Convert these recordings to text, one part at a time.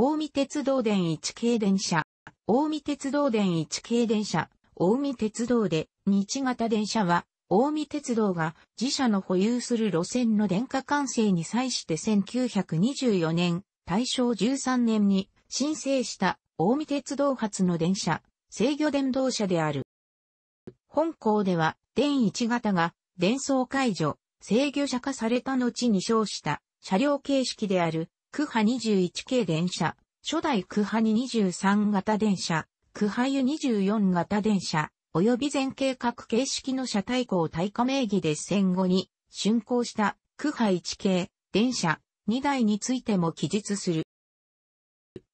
大見鉄道電一系電車、大見鉄道電一系電車、大見鉄道で日型電車は、大見鉄道が自社の保有する路線の電化完成に際して1924年、大正13年に申請した大見鉄道発の電車、制御電動車である。本校では、電一型が電装解除、制御車化された後に称した車両形式であるクハ21系電車、初代クハに23型電車、クハユ24型電車、及び全計画形式の車体校対価名義で戦後に、竣工した、クハ1系、電車、2台についても記述する。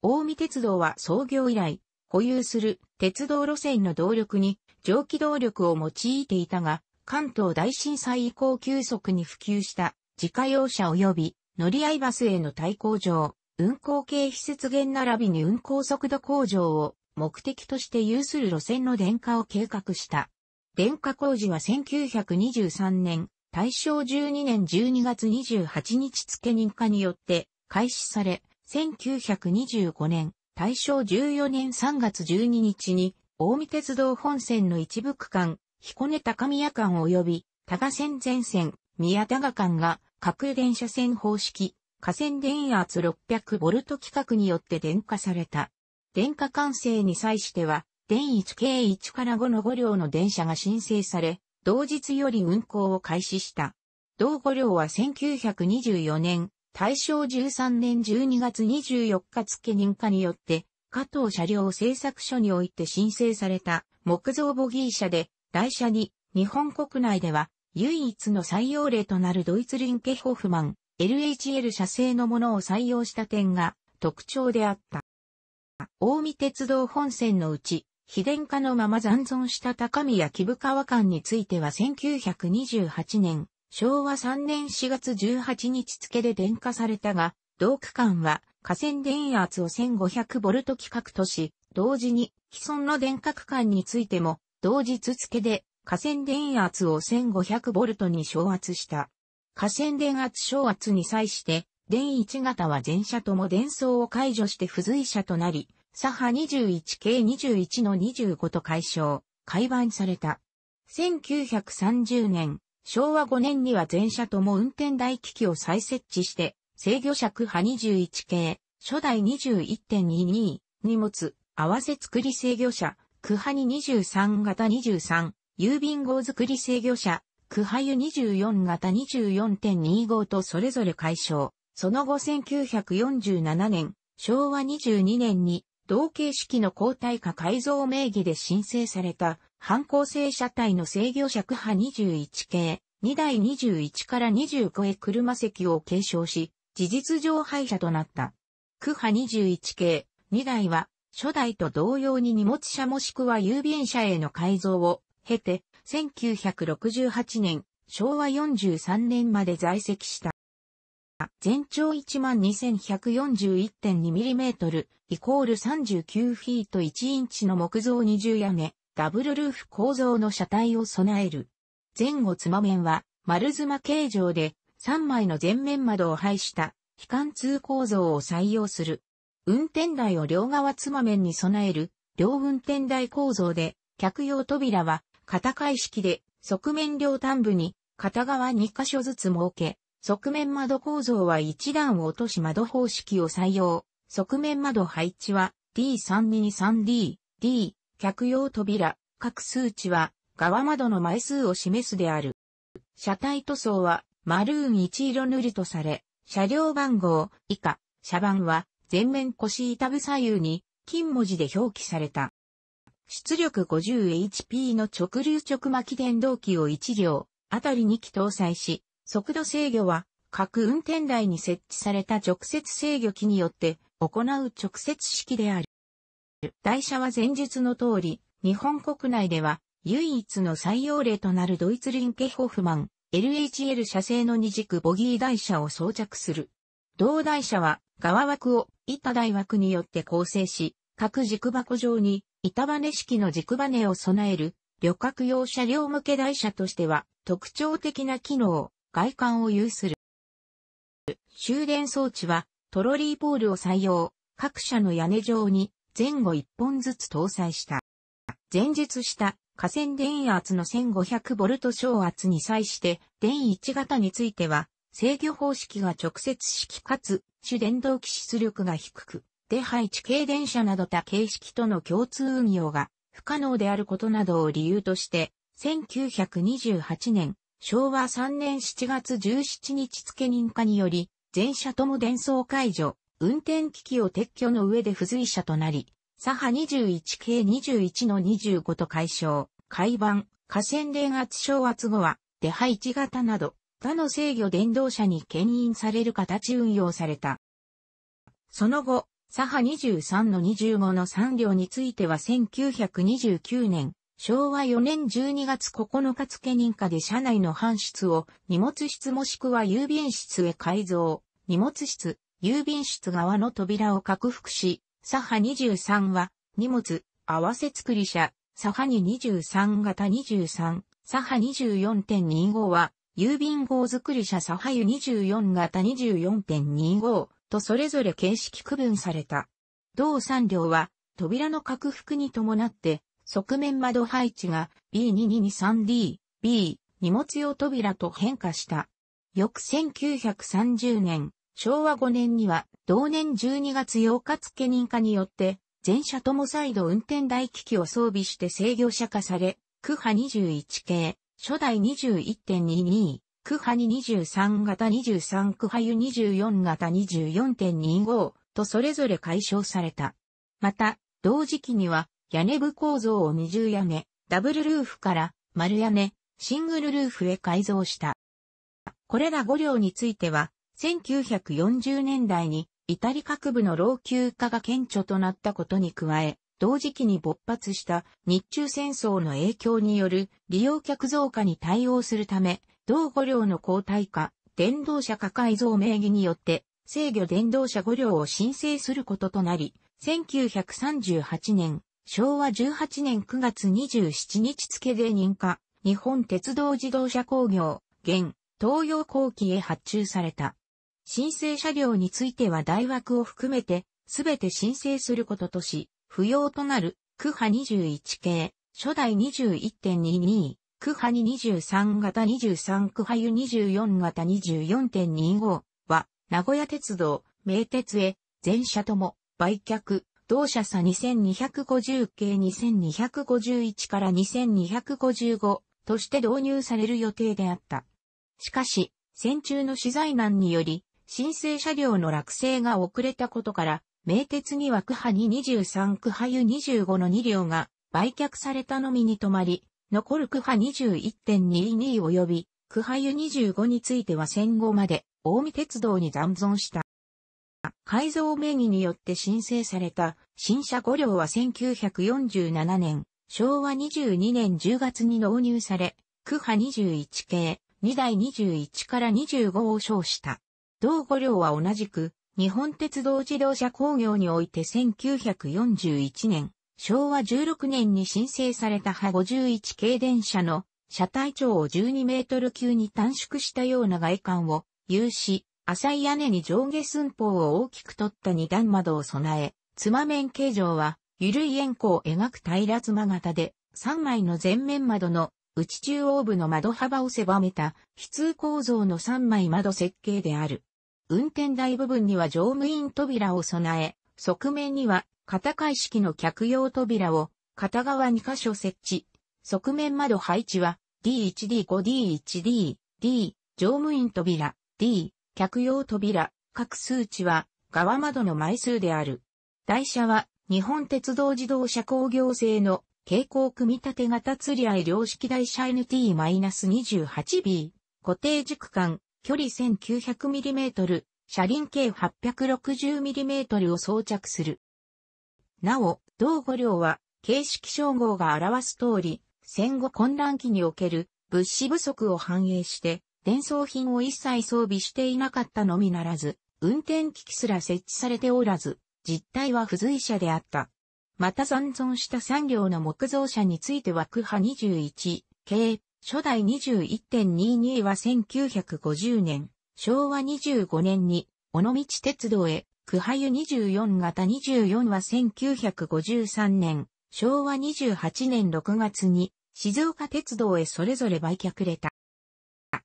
大見鉄道は創業以来、保有する鉄道路線の動力に蒸気動力を用いていたが、関東大震災以降急速に普及した自家用車及び乗り合いバスへの対向上、運行系施設減並びに運行速度向上を目的として有する路線の電化を計画した。電化工事は1923年、大正12年12月28日付認可によって開始され、1925年、大正14年3月12日に、大見鉄道本線の一部区間、彦根高宮間及び、多賀線全線、宮田賀間が核電車線方式、河線電圧 600V 規格によって電化された。電化完成に際しては、電1計1から5の5両の電車が申請され、同日より運行を開始した。同5両は1924年、大正13年12月24日付認可によって、加藤車両製作所において申請された木造ボギー車で、台車に日本国内では唯一の採用例となるドイツリンケホフマン LHL 社製のものを採用した点が特徴であった。大見鉄道本線のうち、非電化のまま残存した高宮木部川間については1928年、昭和3年4月18日付で電化されたが、同区間は河川電圧を1500ボルト規格とし、同時に既存の電化区間についても同日付で河川電圧を 1500V に昇圧した。河川電圧昇圧に際して、電1型は全車とも電装を解除して付随車となり、左波 21K21 の25と解消、改版された。1930年、昭和5年には全車とも運転台機器を再設置して、制御尺波 21K、初代21.22、荷物、合わせ作り制御車、区波に23型23、郵便号作り制御車、クハユ24型24.25とそれぞれ解消。その後1947年、昭和22年に同形式の交代化改造名義で申請された、反抗性車体の制御車区波21系、2台21から25へ車席を継承し、事実上廃車となった。区波21系、2台は、初代と同様に荷物車もしくは郵便車への改造を経て、1968年、昭和43年まで在籍した。全長 12141.2mm イコール39フィート1インチの木造二重屋根、ダブルルーフ構造の車体を備える。前後つま面は丸妻形状で3枚の前面窓を配した非貫通構造を採用する。運転台を両側つま面に備える両運転台構造で客用扉は片階式で、側面両端部に、片側2箇所ずつ設け、側面窓構造は一段を落とし窓方式を採用。側面窓配置は D3223D、D、客用扉、各数値は側窓の枚数を示すである。車体塗装はマルーン1色塗りとされ、車両番号以下、車番は前面腰板部左右に金文字で表記された。出力 50HP の直流直巻電動機を1両、あたり2機搭載し、速度制御は各運転台に設置された直接制御機によって行う直接式である。台車は前述の通り、日本国内では唯一の採用例となるドイツリンケホフマン LHL 車製の二軸ボギー台車を装着する。同台車は側枠を板台枠によって構成し、各軸箱上に板バネ式の軸バネを備える旅客用車両向け台車としては特徴的な機能、外観を有する。終電装置はトロリーポールを採用、各社の屋根上に前後一本ずつ搭載した。前述した河川電圧の1 5 0 0ト小圧に際して電1型については制御方式が直接式かつ主電動機出力が低く手配地形電車など他形式との共通運用が不可能であることなどを理由として、1928年、昭和3年7月17日付認可により、全車とも伝送解除、運転機器を撤去の上で付随車となり、左派21系21の25と解消、海板、河川電圧小圧後は、出配置型など、他の制御電動車に牽引される形運用された。その後、左派23の25の3両については1929年、昭和4年12月9日付認可で車内の搬出を荷物室もしくは郵便室へ改造、荷物室、郵便室側の扉を拡幅し、左派23は荷物、合わせ作り車、左派に23型23、左派24.25は郵便号作り車左派24型24.25、とそれぞれ形式区分された。同産両は、扉の拡幅に伴って、側面窓配置が B2223D、B、荷物用扉と変化した。翌1930年、昭和5年には、同年12月8日付認可によって、全車とも再度運転台機器を装備して制御車化され、区波21系、初代21.22、クハニ23型23クハユ24型24.25とそれぞれ解消された。また、同時期には屋根部構造を二重屋根、ダブルルーフから丸屋根、シングルルーフへ改造した。これら5両については、1940年代にイタリ各部の老朽化が顕著となったことに加え、同時期に勃発した日中戦争の影響による利用客増加に対応するため、同五両の交代化、電動車化改造名義によって、制御電動車五両を申請することとなり、1938年、昭和18年9月27日付で認可、日本鉄道自動車工業、現、東洋工期へ発注された。申請車両については大枠を含めて、すべて申請することとし、不要となる、区波21系、初代21.22、区波に23型23区波湯24型24.25は、名古屋鉄道、名鉄へ、全車とも、売却、同社差2250系2251から2255として導入される予定であった。しかし、戦中の資材難により、申請車両の落成が遅れたことから、名鉄には区派に23区派湯25の2両が売却されたのみに止まり、残る区派21.22及び、区派湯25については戦後まで、大見鉄道に残存した。改造名義によって申請された新車5両は1947年、昭和22年10月に納入され、区派21系、2台21から25を称した。同5両は同じく、日本鉄道自動車工業において1941年、昭和16年に申請された派51系電車の車体長を12メートル級に短縮したような外観を有し、浅い屋根に上下寸法を大きく取った二段窓を備え、妻面形状は、緩い円弧を描く平妻型で、3枚の前面窓の内中央部の窓幅を狭めた、非通構造の3枚窓設計である。運転台部分には乗務員扉を備え、側面には片階式の客用扉を片側2箇所設置。側面窓配置は D1D5D1D、D、乗務員扉、D、客用扉、各数値は側窓の枚数である。台車は日本鉄道自動車工業製の蛍光組み立て型釣り合い量式台車 NT-28B、固定軸間、距離 1900mm、車輪径 860mm を装着する。なお、同五両は、形式称号が表す通り、戦後混乱期における物資不足を反映して、伝送品を一切装備していなかったのみならず、運転機器すら設置されておらず、実態は不随者であった。また残存した産業の木造車については区派21、系、初代21.22は1950年、昭和25年に、尾道鉄道へクハユ24型24は1953年、昭和28年6月に静岡鉄道へそれぞれ売却れた。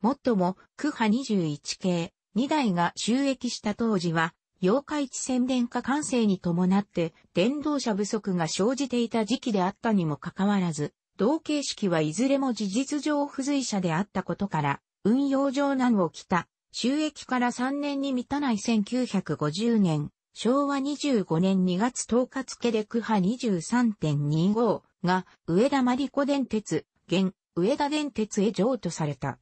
もっとも、クハ21系2台が収益した当時は、八日市宣伝化完成に伴って電動車不足が生じていた時期であったにもかかわらず、同形式はいずれも事実上付随車であったことから、運用上難をきた収益から3年に満たない1950年、昭和25年2月10日付で区派23.25が上田真理子電鉄、現上田電鉄へ譲渡された。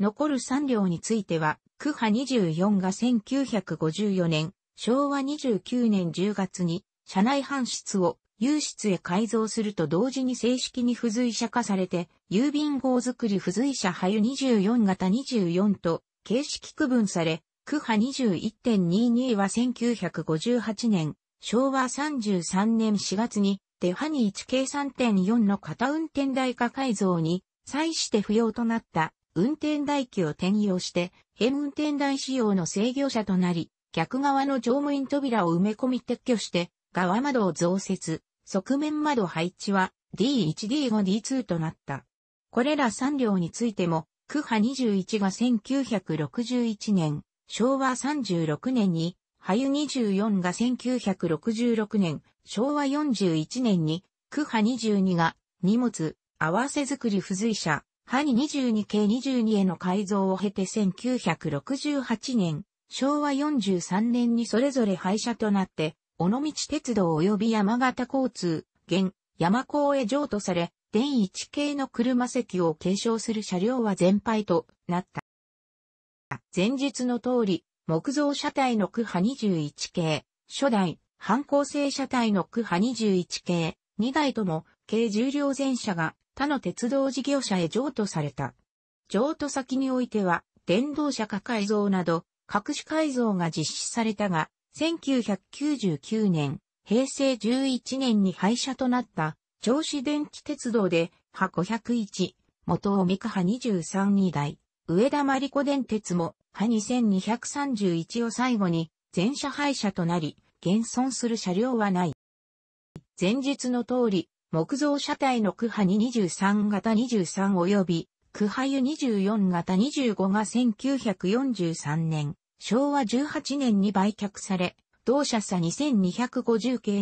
残る3両については、区派24が1954年、昭和29年10月に、社内搬出を、有室へ改造すると同時に正式に付随車化されて、郵便号作り付随車派輸24型24と、形式区分され、区派21.22は1958年、昭和33年4月に、デハニ1計3.4の型運転台化改造に、際して不要となった運転台機を転用して、変運転台仕様の制御車となり、逆側の乗務員扉を埋め込み撤去して、側窓を増設、側面窓配置は D1D5D2 となった。これら3両についても、区派21が1961年、昭和36年に、派ユ24が1966年、昭和41年に、区派22が、荷物、合わせ作り付随者、派ニ22系22への改造を経て1968年、昭和43年にそれぞれ廃車となって、尾道鉄道及び山形交通、現、山港へ譲渡され、電一系の車席を継承する車両は全廃となった。前述の通り、木造車体の区派21系、初代、反抗性車体の区派21系、2台とも、軽重量前車が他の鉄道事業者へ譲渡された。譲渡先においては、電動車化改造など、各種改造が実施されたが、1999年、平成11年に廃車となった銚子電気鉄道で、は501、元尾美香派232台、上田真理子電鉄も、は2231を最後に、全車廃車となり、現存する車両はない。前述の通り、木造車体の区派223型23及び、区派湯24型25が1943年、昭和18年に売却され、同社差2250系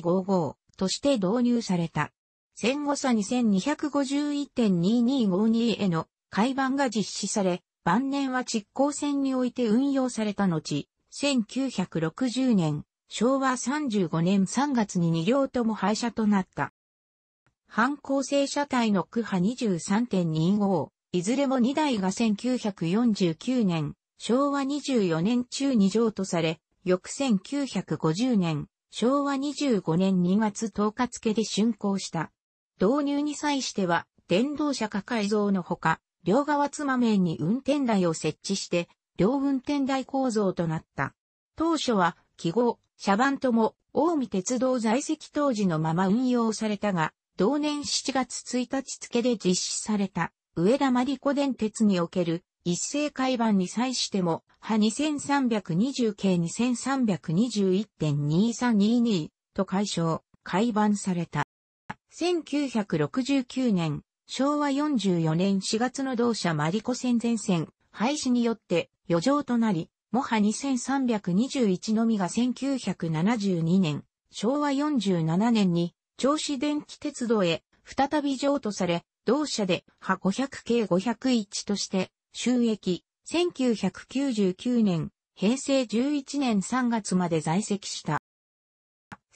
2253.2255として導入された。戦後差2251.2252への改版が実施され、晩年は実行線において運用された後、1960年、昭和35年3月に2両とも廃車となった。反抗性車体の区波23.25、いずれも2台が1949年、昭和24年中に譲渡され、翌1950年、昭和25年2月10日付で竣工した。導入に際しては、電動車化改造のほか、両側つま面に運転台を設置して、両運転台構造となった。当初は、記号、車番とも、大見鉄道在籍当時のまま運用されたが、同年7月1日付で実施された、上田真理子電鉄における一斉改版に際しても、派2320系2321.2322と解消、改版された。1969年、昭和44年4月の同社マリコ戦前線廃止によって余剰となり、モハ2321のみが1972年、昭和47年に、銚子電気鉄道へ再び譲渡され、同社で、ハ500系501として、収益、1999年、平成11年3月まで在籍した。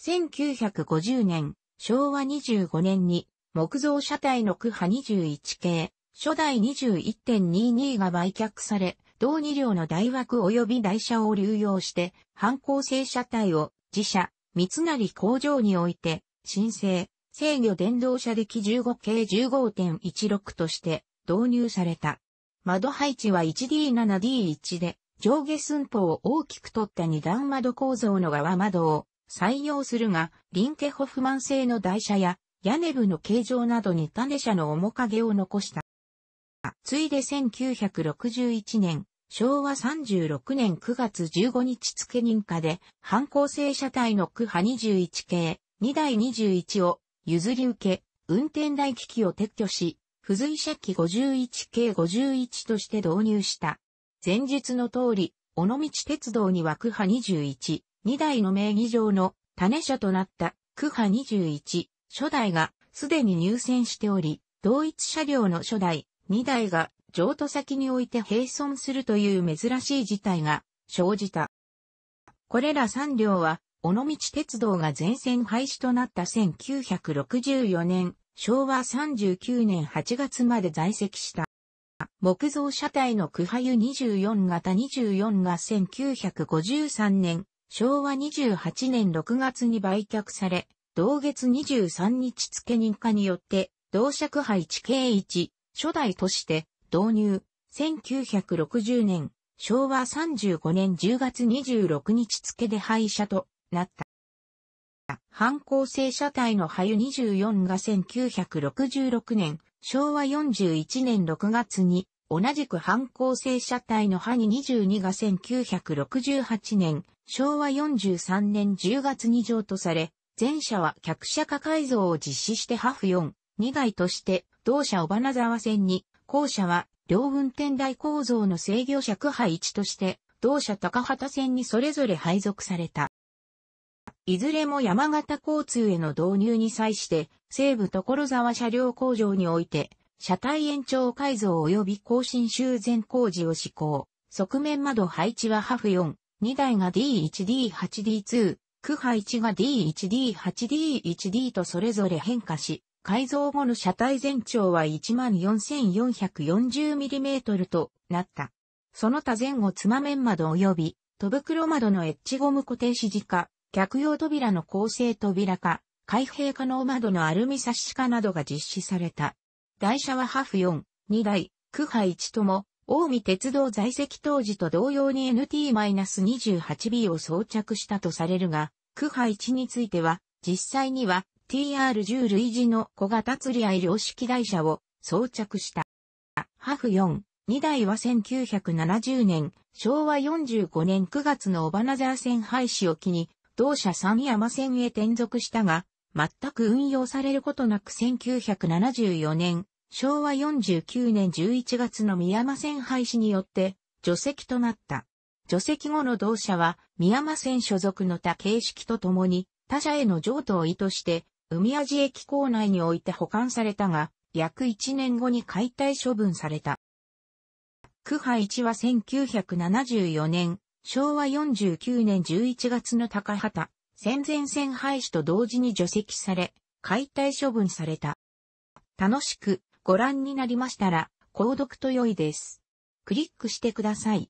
1950年、昭和25年に、木造車体の区波21系、初代21.22が売却され、同2両の大枠及び台車を流用して、反抗性車体を自社、三成工場において、申請、制御電動車歴15系15.16として導入された。窓配置は 1D7D1 で、上下寸法を大きく取った二段窓構造の側窓を採用するが、リンケホフマン製の台車や屋根部の形状などに種車の面影を残した。ついで1961年、昭和36年9月15日付認可で、反抗性車体の区派21系、2台21を譲り受け、運転台機器を撤去し、付随車機 51K51 として導入した。前述の通り、尾道鉄道には区派21、2台の名義上の種車となった区派21、初代がすでに入選しており、同一車両の初代、2台が譲渡先において並存するという珍しい事態が生じた。これら3両は、尾道鉄道が全線廃止となった1964年昭和39年8月まで在籍した。木造車体のクハユ24型24が1953年、昭和28年6月に売却され、同月23日付認可によって、同区配置計1、初代として導入、1960年、昭和35年10月26日付で廃車となった。反抗性車体のハユ24が1966年、昭和41年6月に、同じく反抗性車体のハニ22が1968年、昭和43年10月に譲渡され、前者は客車化改造を実施してハフ4、2台として、同社小花沢線に、後者は両運転台構造の制御尺配置として、同社高畑線にそれぞれ配属された。いずれも山形交通への導入に際して、西武所沢車両工場において、車体延長改造及び更新修繕工事を施行。側面窓配置はハフ4、2台が D1、D8、D2、区配置が D1、D8、D1、D とそれぞれ変化し、改造後の車体全長は 14,440mm となった。その他前後つま面窓及び、戸袋窓のエッジゴム固定指示化、客用扉の構成扉化、開閉可能窓のアルミ差し化などが実施された。台車はハフ4、2台、区派1とも、近江鉄道在籍当時と同様に NT-28B を装着したとされるが、区派1については、実際には TR10 類似の小型釣り合い量式台車を装着した。ハフ4、2台は1970年、昭和45年9月のオバナザー線廃止を機に、同社三山線へ転属したが、全く運用されることなく1974年、昭和49年11月の宮山線廃止によって、除籍となった。除籍後の同社は、宮山線所属の他形式とともに、他社への譲渡を意図して、海味駅構内において保管されたが、約1年後に解体処分された。区派1は1974年、昭和49年11月の高畑、戦前線廃止と同時に除籍され、解体処分された。楽しくご覧になりましたら、購読と良いです。クリックしてください。